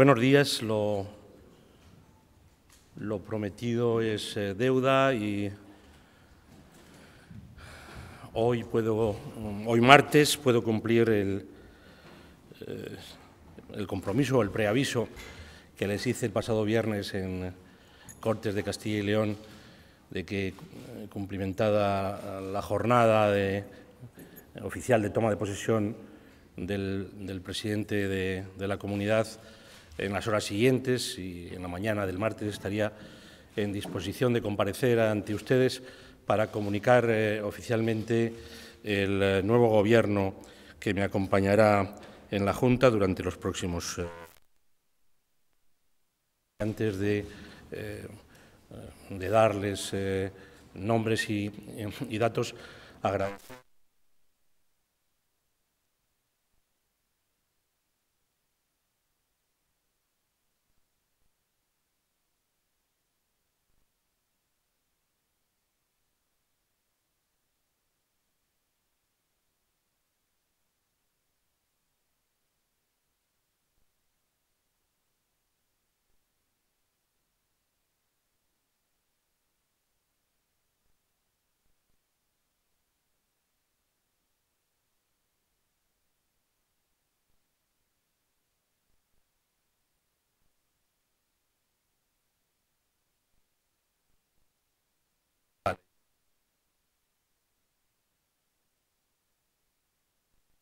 Buenos días, lo, prometido es eh, deuda y hoy puedo, mm, hoy martes puedo cumplir el, eh, el compromiso, el preaviso que les hice el pasado viernes en Cortes de Castilla y León de que eh, cumplimentada la jornada de, oficial de toma de posesión del, presidente de la comunidad, en las horas siguientes y en la mañana del martes estaría en disposición de comparecer ante ustedes para comunicar eh, oficialmente el eh, nuevo gobierno que me acompañará en la Junta durante los próximos. días. Eh, antes de, darles nombres y, datos, agradecer.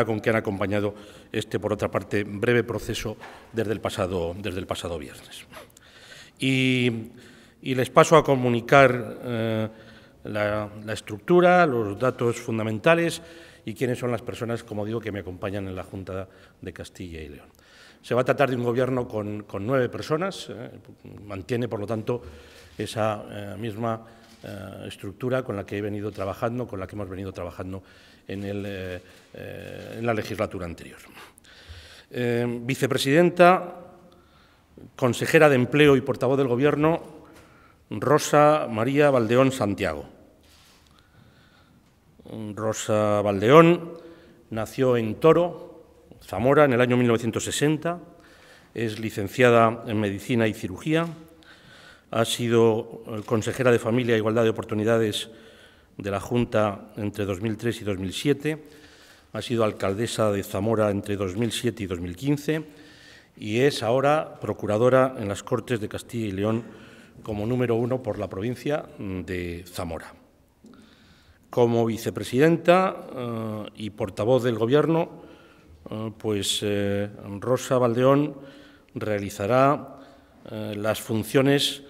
con que han acompañado este, por otra parte, breve proceso desde el pasado, desde el pasado viernes. Y, les paso a comunicar eh, la, estructura, los datos fundamentales y quiénes son las personas, como digo, que me acompañan en la Junta de Castilla y León. Se va a tratar de un gobierno con, nueve personas, eh, mantiene, por lo tanto, esa eh, misma estructura con la que he venido trabajando, con la que hemos venido trabajando eh, eh, en, la legislatura anterior. Eh, vicepresidenta, consejera de Empleo y portavoz del Gobierno, Rosa María Valdeón Santiago. Rosa Valdeón nació en Toro, Zamora, en el año 1960. Es licenciada en Medicina y Cirugía. Ha sido consejera de Familia e Igualdad de Oportunidades de la Junta entre 2003 y 2007, ha sido alcaldesa de Zamora entre 2007 y 2015 y es ahora procuradora en las Cortes de Castilla y León como número uno por la provincia mm, de Zamora. Como vicepresidenta eh, y portavoz del Gobierno, eh, pues eh, Rosa Valdeón realizará las funciones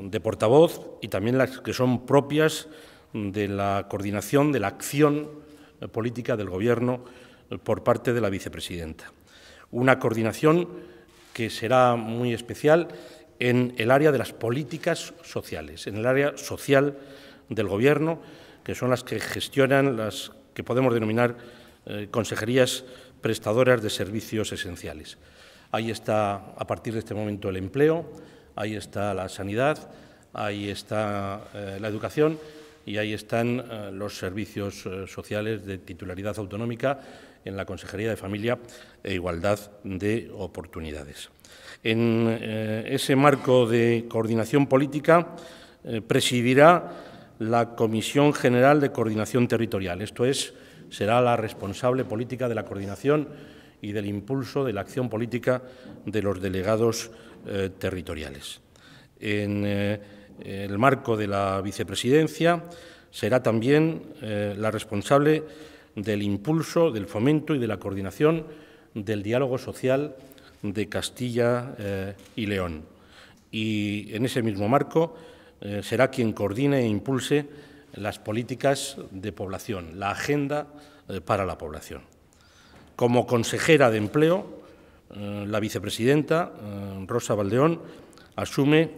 de portavoz y también las que son propias de la coordinación de la acción política del Gobierno eh, por parte de la vicepresidenta. Una coordinación que será muy especial en el área de las políticas sociales, en el área social del Gobierno, que son las que gestionan las que podemos denominar eh, consejerías prestadoras de servicios esenciales. Ahí está, a partir de este momento, el empleo, ahí está la sanidad, ahí está eh, la educación y ahí están eh, los servicios eh, sociales de titularidad autonómica en la Consejería de Familia e Igualdad de Oportunidades. En eh, ese marco de coordinación política presidirá la Comisión General de Coordinación Territorial. Esto es, será la responsable política de la coordinación y del impulso de la acción política de los delegados territoriales. En, el marco de la vicepresidencia, será también eh, la responsable del impulso, del fomento y de la coordinación del diálogo social de Castilla eh, y León. Y en ese mismo marco eh, será quien coordine e impulse las políticas de población, la agenda para la población. Como consejera de empleo, la vicepresidenta Rosa Valdeón asume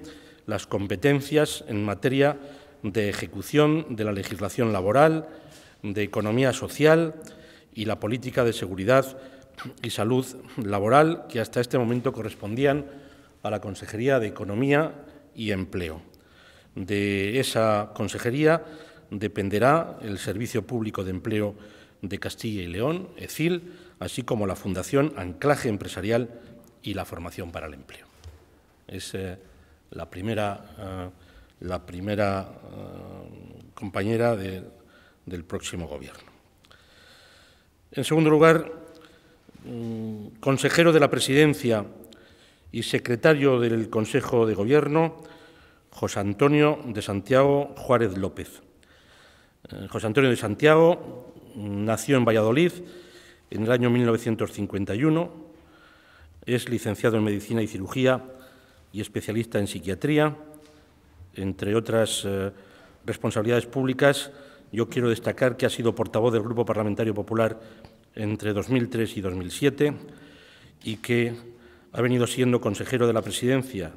las competencias en materia de ejecución de la legislación laboral, de economía social y la política de seguridad y salud laboral que hasta este momento correspondían a la Consejería de Economía y Empleo. De esa consejería dependerá el Servicio Público de Empleo de Castilla y León, ECIL, así como la Fundación Anclaje Empresarial y la Formación para el Empleo. Eh, la primera, eh, la primera eh, compañera del próximo gobierno. En segundo lugar, mm, consejero de la Presidencia y secretario del Consejo de Gobierno, José Antonio de Santiago Juárez López. Eh, José Antonio de Santiago mm, nació en Valladolid en el año 1951, es licenciado en Medicina y Cirugía y especialista en psiquiatría. Entre otras eh, responsabilidades públicas, yo quiero destacar que ha sido portavoz del Grupo Parlamentario Popular entre 2003 y 2007 y que ha venido siendo consejero de la Presidencia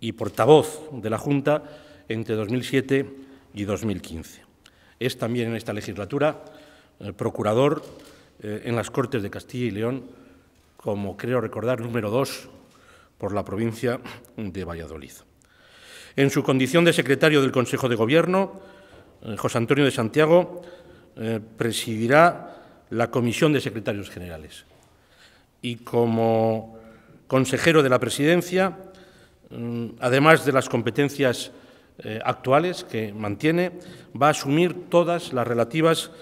y portavoz de la Junta entre 2007 y 2015. Es también en esta legislatura eh, procurador eh, en las Cortes de Castilla y León, como creo recordar, número dos por la provincia de Valladolid. En su condición de secretario del Consejo de Gobierno, eh, José Antonio de Santiago eh, presidirá la Comisión de Secretarios Generales y como consejero de la Presidencia, mm, además de las competencias eh, actuales que mantiene, va a asumir todas las relativas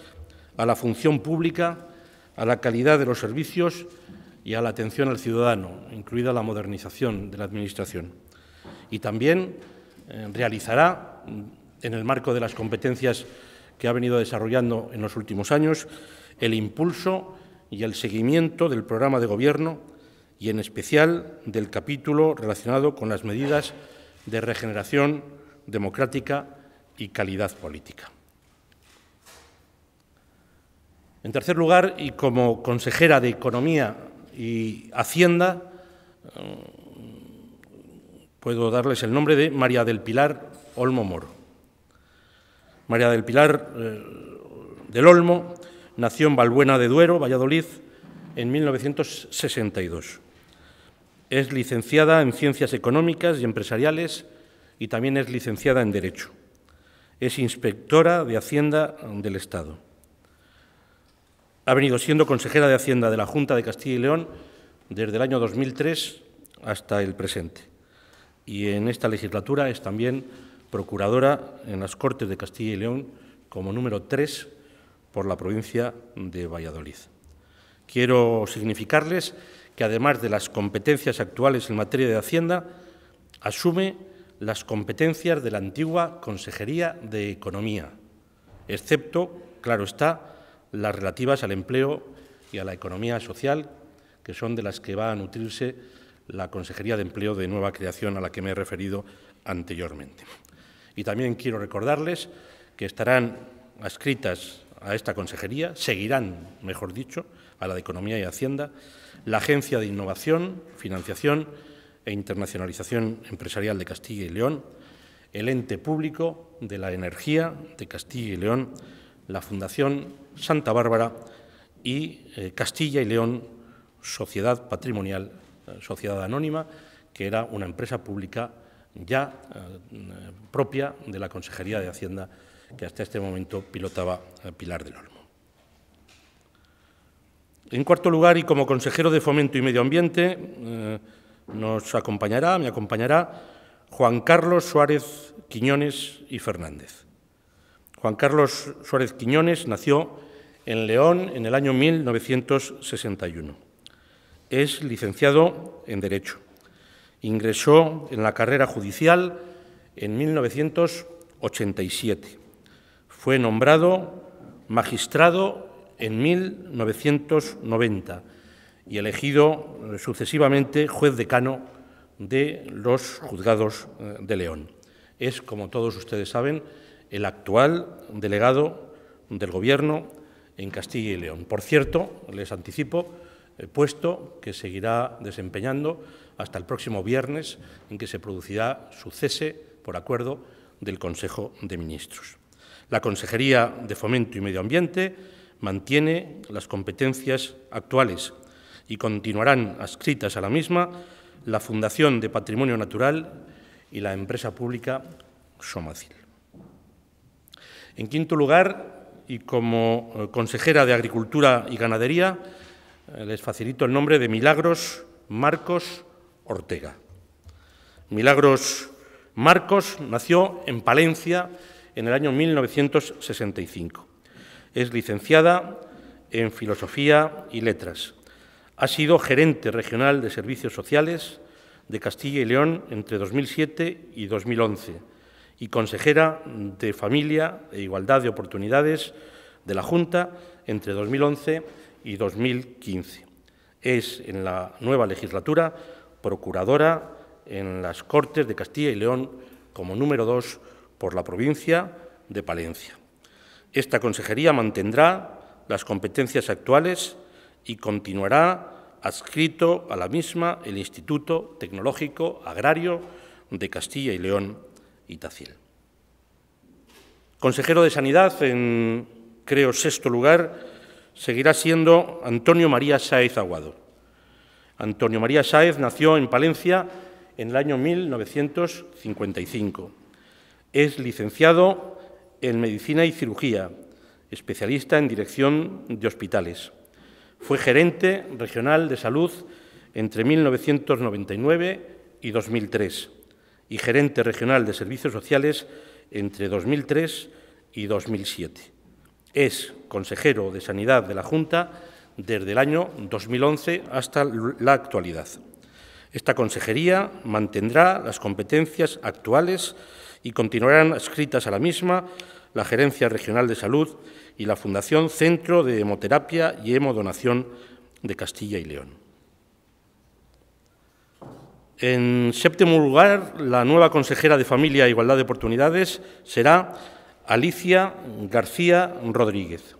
a la función pública, a la calidad de los servicios y a la atención al ciudadano, incluida la modernización de la Administración. Y también eh, realizará, en el marco de las competencias que ha venido desarrollando en los últimos años, el impulso y el seguimiento del programa de Gobierno y, en especial, del capítulo relacionado con las medidas de regeneración democrática y calidad política. En tercer lugar, y como consejera de Economía y Hacienda, eh, puedo darles el nombre de María del Pilar Olmo Moro. María del Pilar eh, del Olmo nació en Valbuena de Duero, Valladolid, en 1962. Es licenciada en Ciencias Económicas y Empresariales y también es licenciada en Derecho. Es inspectora de Hacienda del Estado. Ha venido siendo consejera de Hacienda de la Junta de Castilla y León desde el año 2003 hasta el presente. Y en esta legislatura es también procuradora en las Cortes de Castilla y León como número 3 por la provincia de Valladolid. Quiero significarles que además de las competencias actuales en materia de Hacienda, asume las competencias de la antigua Consejería de Economía, excepto, claro está, las relativas al empleo y a la economía social, que son de las que va a nutrirse la Consejería de Empleo de Nueva Creación a la que me he referido anteriormente. Y también quiero recordarles que estarán adscritas a esta consejería, seguirán, mejor dicho, a la de Economía y Hacienda, la Agencia de Innovación, Financiación e Internacionalización Empresarial de Castilla y León, el Ente Público de la Energía de Castilla y León, la Fundación Santa Bárbara y eh, Castilla y León, Sociedad Patrimonial, eh, Sociedad Anónima, que era una empresa pública ya eh, propia de la Consejería de Hacienda que hasta este momento pilotaba Pilar del Olmo. En cuarto lugar, y como consejero de Fomento y Medio Ambiente, nos acompañará, me acompañará Juan Carlos Suárez Quiñones y Fernández. Juan Carlos Suárez Quiñones nació en León en el año 1961. Es licenciado en Derecho. Ingresó en la carrera judicial en 1987. Fue nombrado magistrado en 1990 y elegido sucesivamente juez decano de los juzgados eh, de León. Es, como todos ustedes saben, el actual delegado del Gobierno en Castilla y León. Por cierto, les anticipo, el puesto que seguirá desempeñando hasta el próximo viernes en que se producirá su cese por acuerdo del Consejo de Ministros. La Consejería de Fomento y Medio Ambiente mantiene las competencias actuales y continuarán adscritas a la misma la Fundación de Patrimonio Natural y la empresa pública Somacil. En quinto lugar, y como eh, consejera de Agricultura y Ganadería, eh, les facilito el nombre de Milagros Marcos Ortega. Milagros Marcos nació en Palencia en el año 1965. Es licenciada en Filosofía y Letras. Ha sido gerente regional de Servicios Sociales de Castilla y León entre 2007 y 2011 y consejera de Familia e Igualdad de Oportunidades de la Junta entre 2011 y 2015. Es en la nueva legislatura procuradora en las Cortes de Castilla y León como número dos por la provincia de Palencia. Esta consejería mantendrá las competencias actuales y continuará adscrito a la misma el Instituto Tecnológico Agrario de Castilla y León, y Consejero de Sanidad, en creo sexto lugar, seguirá siendo Antonio María Sáez Aguado. Antonio María Sáez nació en Palencia en el año 1955. Es licenciado en Medicina y Cirugía, especialista en dirección de hospitales. Fue gerente regional de salud entre 1999 y 2003 y gerente regional de servicios sociales entre 2003 y 2007. Es consejero de Sanidad de la Junta desde el año 2011 hasta la actualidad. Esta consejería mantendrá las competencias actuales y continuarán escritas a la misma la Gerencia Regional de Salud y la Fundación Centro de Hemoterapia y Hemodonación de Castilla y León. En séptimo lugar, la nueva consejera de Familia e Igualdad de Oportunidades será Alicia García Rodríguez.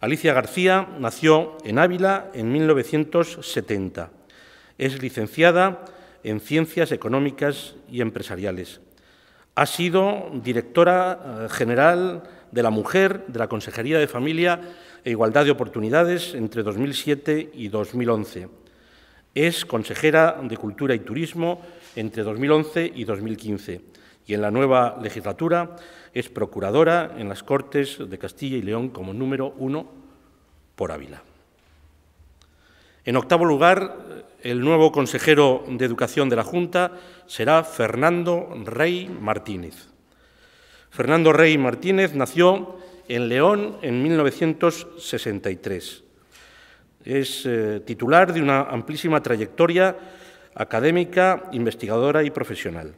Alicia García nació en Ávila en 1970. Es licenciada en Ciencias Económicas y Empresariales. Ha sido directora eh, general de la Mujer de la Consejería de Familia e Igualdad de Oportunidades entre 2007 y 2011 es consejera de Cultura y Turismo entre 2011 y 2015 y en la nueva legislatura es procuradora en las Cortes de Castilla y León como número uno por Ávila. En octavo lugar, el nuevo consejero de Educación de la Junta será Fernando Rey Martínez. Fernando Rey Martínez nació en León en 1963 es eh, titular de una amplísima trayectoria académica, investigadora y profesional.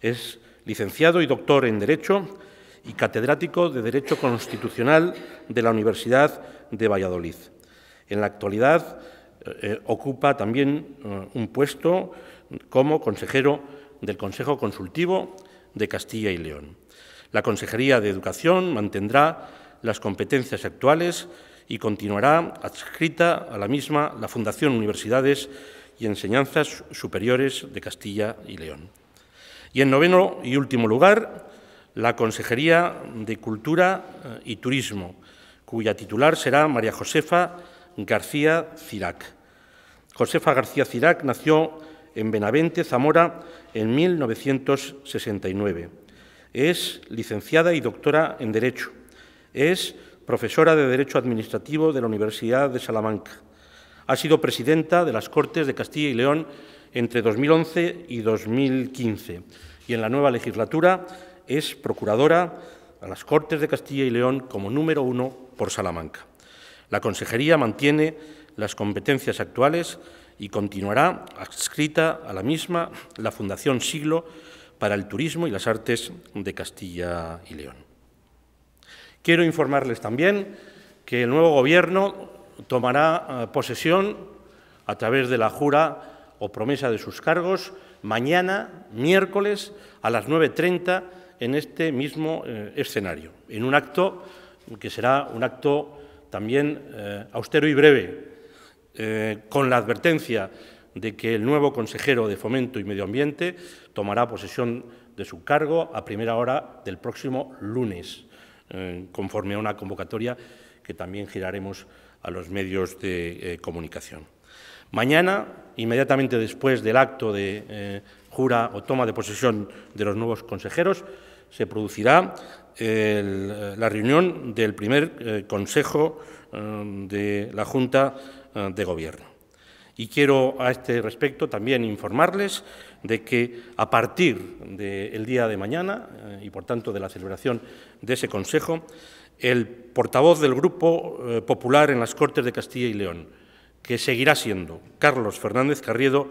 Es licenciado y doctor en Derecho y catedrático de Derecho Constitucional de la Universidad de Valladolid. En la actualidad eh, eh, ocupa también un puesto como consejero del Consejo Consultivo de Castilla y León. La Consejería de Educación mantendrá las competencias actuales y continuará adscrita a la misma la Fundación Universidades y Enseñanzas Superiores de Castilla y León. Y en noveno y último lugar, la Consejería de Cultura eh, y Turismo, cuya titular será María Josefa García Cirac. Josefa García Cirac nació en Benavente, Zamora, en 1969. Es licenciada y doctora en Derecho. Es profesora de Derecho Administrativo de la Universidad de Salamanca. Ha sido presidenta de las Cortes de Castilla y León entre 2011 y 2015 y en la nueva legislatura es procuradora a las Cortes de Castilla y León como número uno por Salamanca. La Consejería mantiene las competencias actuales y continuará adscrita a la misma la Fundación Siglo para el Turismo y las Artes de Castilla y León. Quiero informarles también que el nuevo Gobierno tomará eh, posesión a través de la jura o promesa de sus cargos mañana, miércoles, a las 9.30 en este mismo eh, escenario, en un acto que será un acto también eh, austero y breve, con la advertencia de que el nuevo consejero de Fomento y Medio Ambiente tomará posesión de su cargo a primera hora del próximo lunes. Eh, conforme a una convocatoria que también giraremos a los medios de eh, comunicación. Mañana, inmediatamente después del acto de eh, jura o toma de posesión de los nuevos consejeros, se producirá la reunión del primer Consejo de la Junta de Gobierno. Y quiero a este respecto también informarles de que a partir del día de mañana, eh, y por tanto de la celebración de ese Consejo, el portavoz del Grupo eh, Popular en las Cortes de Castilla y León, que seguirá siendo Carlos Fernández Carriedo,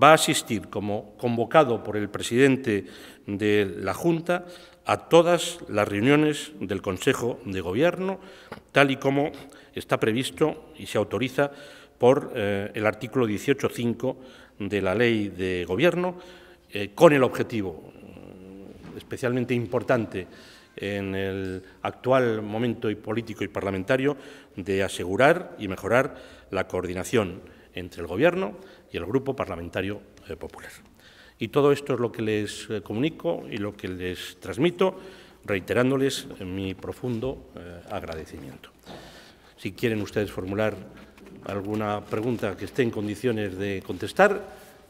va a asistir como convocado por el presidente de la Junta a todas las reuniones del Consejo de Gobierno, tal y como está previsto y se autoriza por eh, el artículo 18.5 de la Ley de Gobierno, eh, con el objetivo mm, especialmente importante en el actual momento político y parlamentario de asegurar y mejorar la coordinación entre el Gobierno y el Grupo Parlamentario eh, Popular. Y todo esto es lo que les comunico y lo que les transmito, reiterándoles mi profundo agradecimiento. Si quieren ustedes formular alguna pregunta que esté en condiciones de contestar,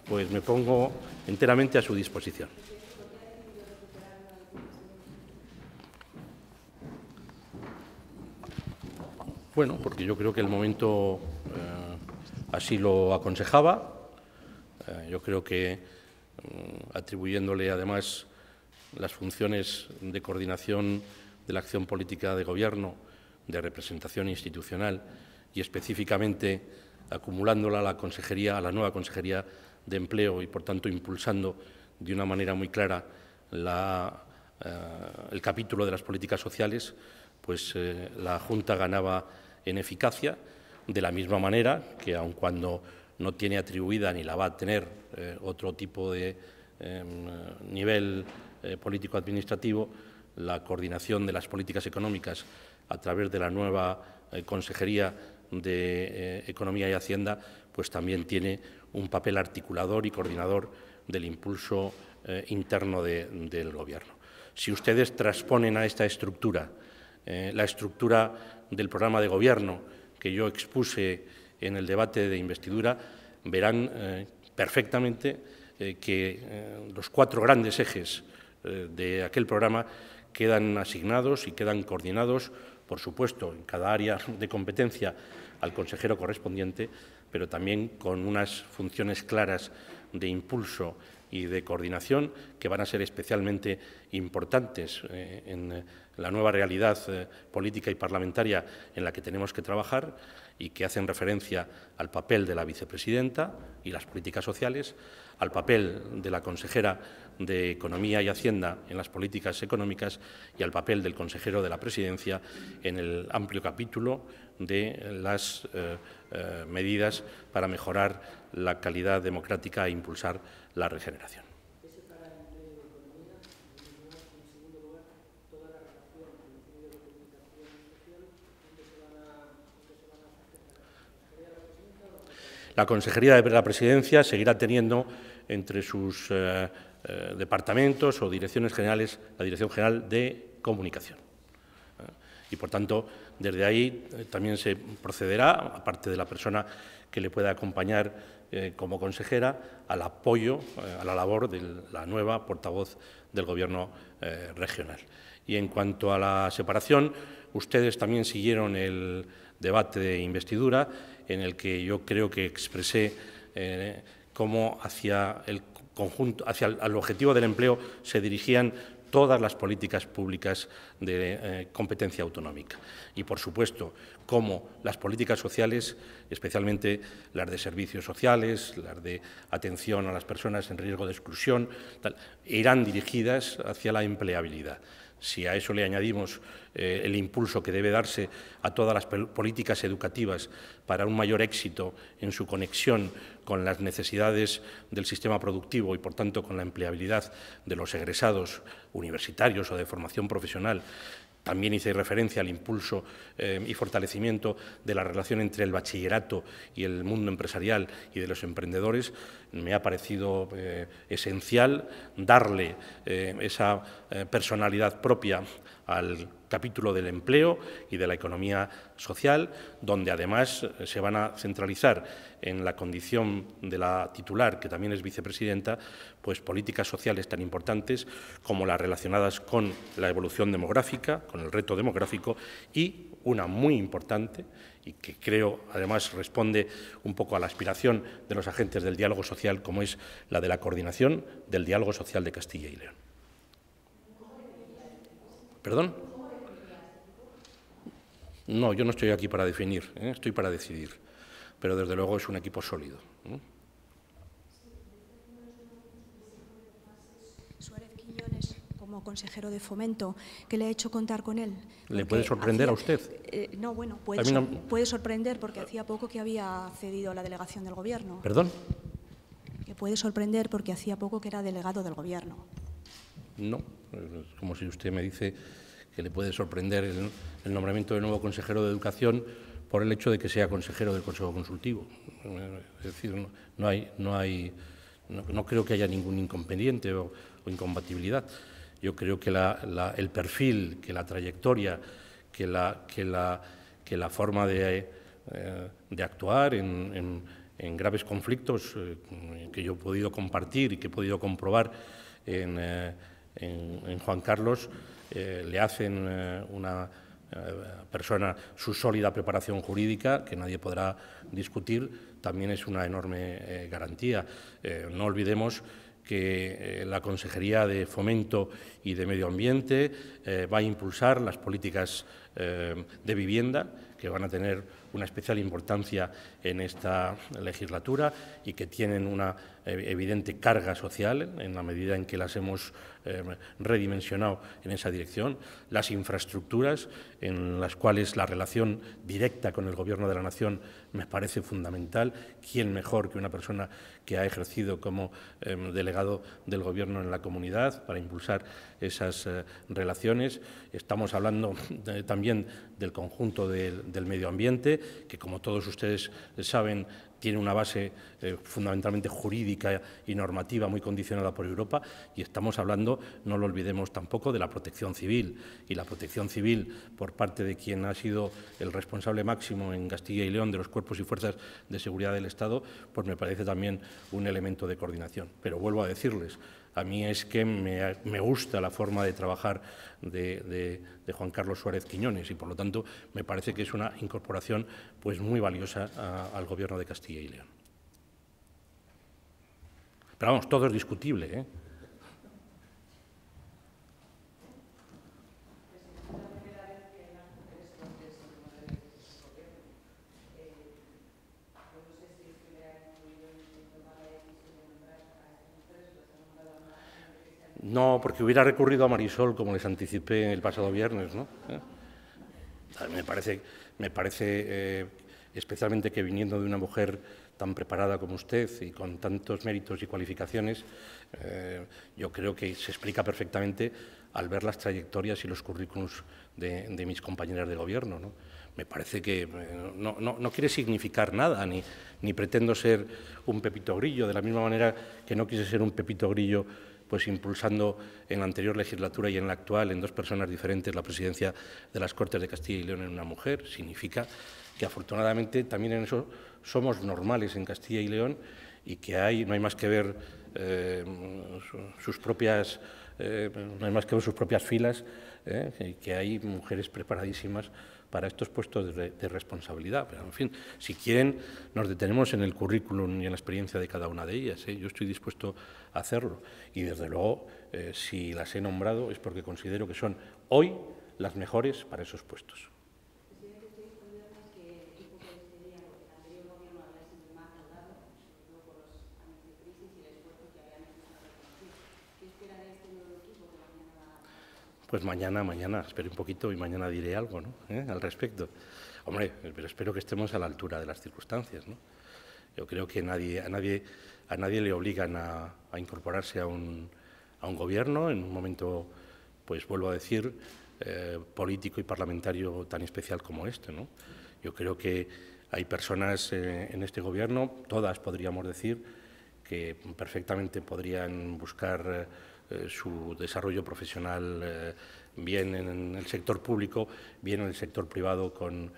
pues me pongo enteramente a su disposición. Bueno, porque yo creo que el momento eh, así lo aconsejaba. Eh, yo creo que mm, atribuyéndole además las funciones de coordinación de la acción política de gobierno, de representación institucional, y específicamente acumulándola a la consejería, a la nueva consejería de empleo y por tanto impulsando de una manera muy clara eh, el capítulo de las políticas sociales, pues eh, la Junta ganaba en eficacia de la misma manera que aun cuando no tiene atribuida ni la va a tener eh, otro tipo de em, nivel político-administrativo, la coordinación de las políticas económicas a través de la nueva consejería de eh, Economía y Hacienda, pues también tiene un papel articulador y coordinador del impulso eh, interno del Gobierno. Si ustedes transponen a esta estructura eh, la estructura del programa de Gobierno que yo expuse en el debate de investidura, verán perfectamente que los cuatro grandes ejes de aquel programa quedan asignados y quedan coordinados, por supuesto, en cada área de competencia al consejero correspondiente, pero también con unas funciones claras de impulso y de coordinación que van a ser especialmente importantes eh, en la nueva realidad eh, política y parlamentaria en la que tenemos que trabajar y que hacen referencia al papel de la vicepresidenta y las políticas sociales, al papel de la consejera de Economía y Hacienda en las políticas económicas y al papel del consejero de la Presidencia en el amplio capítulo de las eh, eh, medidas para mejorar la calidad democrática e impulsar la regeneración. La Consejería de la Presidencia seguirá teniendo entre sus eh, eh, departamentos o direcciones generales la Dirección General de Comunicación. Y, por tanto, desde ahí eh, también se procederá, aparte de la persona que le pueda acompañar como consejera, al apoyo, a la labor de la nueva portavoz del Gobierno regional. Y en cuanto a la separación, ustedes también siguieron el debate de investidura en el que yo creo que expresé eh, cómo hacia el conjunto, hacia objetivo del empleo se dirigían todas las políticas públicas de eh, competencia autonómica. Y, por supuesto, cómo las políticas sociales, especialmente las de servicios sociales, las de atención a las personas en riesgo de exclusión, tal, irán dirigidas hacia la empleabilidad. Si a eso le añadimos eh, el impulso que debe darse a todas las políticas educativas para un mayor éxito en su conexión con las necesidades del sistema productivo y, por tanto, con la empleabilidad de los egresados universitarios o de formación profesional también hice referencia al impulso eh, y fortalecimiento de la relación entre el bachillerato y el mundo empresarial y de los emprendedores. Me ha parecido eh, esencial darle eh, esa personalidad propia al capítulo del empleo y de la economía social, donde además eh, se van a centralizar en la condición de la titular, que también es vicepresidenta, pues políticas sociales tan importantes como las relacionadas con la evolución demográfica, con el reto demográfico y una muy importante y que creo además responde un poco a la aspiración de los agentes del diálogo social, como es la de la coordinación del diálogo social de Castilla y León. ¿Perdón? No, yo no estoy aquí para definir, ¿eh? estoy para decidir. Pero desde luego es un equipo sólido. Suárez ¿eh? como consejero de fomento, que le ha hecho contar con él. ¿Le puede sorprender a usted? Eh, no, bueno, puede, sorprender porque hacía poco que había cedido a la delegación del Gobierno. ¿Perdón? Que puede sorprender porque hacía poco que era delegado del Gobierno. No, como si usted me dice que le puede sorprender el, nombramiento del nuevo consejero de Educación por el hecho de que sea consejero del Consejo Consultivo. Es decir, no, hay, no, hay no, creo que haya ningún inconveniente o, incompatibilidad. Yo creo que el perfil, que la trayectoria, que la, que la, que la forma de, eh, actuar en, graves conflictos eh, que yo he podido compartir y que he podido comprobar en, eh, en, Juan Carlos eh, le hacen eh, una eh, persona su sólida preparación jurídica, que nadie podrá discutir, también es una enorme garantía. no olvidemos que la Consejería de Fomento y de Medio Ambiente va a impulsar las políticas de vivienda, que van a tener una especial importancia en esta legislatura y que tienen una evidente carga social en la medida en que las hemos em, redimensionado en esa dirección, las infraestructuras en las cuales la relación directa con el Gobierno de la Nación me parece fundamental. ¿Quién mejor que una persona que ha ejercido como em, delegado del Gobierno en la comunidad para impulsar esas eh, relaciones? Estamos hablando también del conjunto del medio ambiente, que como todos ustedes saben tiene una base eh, fundamentalmente jurídica y normativa muy condicionada por Europa y estamos hablando, no lo olvidemos tampoco, de la protección civil. Y la protección civil por parte de quien ha sido el responsable máximo en Castilla y León de los cuerpos y fuerzas de seguridad del Estado, pues me parece también un elemento de coordinación. Pero vuelvo a decirles, a mí es que me, gusta la forma de trabajar de, Juan Carlos Suárez Quiñones y, por lo tanto, me parece que es una incorporación pues, muy valiosa al Gobierno de Castilla y León. Pero vamos, todo es discutible, ¿eh? No, porque hubiera recurrido a Marisol, como les anticipé el pasado viernes. ¿Eh? Me parece, eh, especialmente que viniendo de una mujer tan preparada como usted y con tantos méritos y cualificaciones, eh, yo creo que se explica perfectamente al ver las trayectorias y los currículums de, mis compañeras de gobierno. Me parece que no, quiere significar nada, ni, ni pretendo ser un pepito grillo, de la misma manera que no quise ser un pepito grillo pues impulsando en la anterior legislatura y en la actual, en dos personas diferentes, la presidencia de las Cortes de Castilla y León en una mujer. Significa que afortunadamente también en eso somos normales en Castilla y León y que hay, no hay más que ver eh, sus propias, eh, no hay más que ver sus propias filas ¿eh? que hay mujeres preparadísimas para estos puestos de, responsabilidad. Pero, en fin, si quieren, nos detenemos en el currículum y en la experiencia de cada una de ellas. ¿eh? Yo estoy dispuesto a hacerlo. Y, desde luego, eh, si las he nombrado es porque considero que son hoy las mejores para esos puestos. pues mañana, mañana, espero un poquito y mañana diré algo ¿Eh? al respecto. Hombre, pero espero que estemos a la altura de las circunstancias. ¿no? Yo creo que nadie, a, nadie, a nadie le obligan a, incorporarse a un, gobierno en un momento, pues vuelvo a decir, eh, político y parlamentario tan especial como este. Yo creo que hay personas eh, en este gobierno, todas podríamos decir, que perfectamente podrían buscar eh, su desarrollo profesional eh, bien en el sector público, bien en el sector privado con,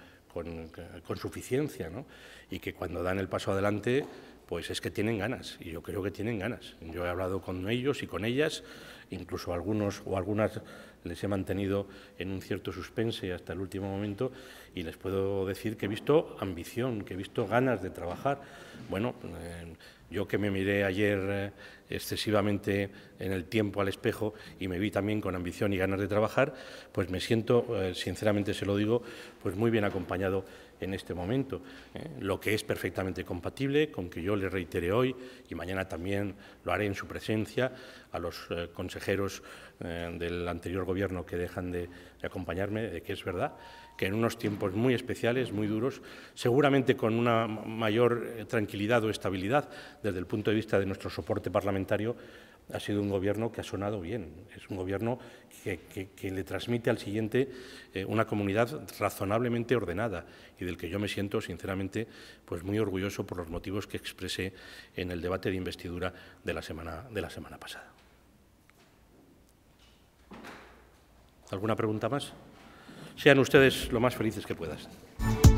suficiencia, ¿no? y que cuando dan el paso adelante, pues es que tienen ganas, y yo creo que tienen ganas. Yo he hablado con ellos y con ellas, incluso algunos o algunas les he mantenido en un cierto suspense hasta el último momento y les puedo decir que he visto ambición, que he visto ganas de trabajar. Bueno, eh, yo que me miré ayer eh, excesivamente en el tiempo al espejo y me vi también con ambición y ganas de trabajar, pues me siento, eh, sinceramente se lo digo, pues muy bien acompañado en este momento, ¿eh? lo que es perfectamente compatible con que yo le reitere hoy y mañana también lo haré en su presencia a los eh, consejeros eh, del anterior gobierno que dejan de acompañarme, de que es verdad que en unos tiempos muy especiales, muy duros, seguramente con una mayor tranquilidad o estabilidad desde el punto de vista de nuestro soporte parlamentario, ha sido un gobierno que ha sonado bien, es un gobierno que, le transmite al siguiente eh, una comunidad razonablemente ordenada y del que yo me siento sinceramente pues muy orgulloso por los motivos que expresé en el debate de investidura de la semana, de la semana pasada. ¿Alguna pregunta más? Sean ustedes lo más felices que puedan.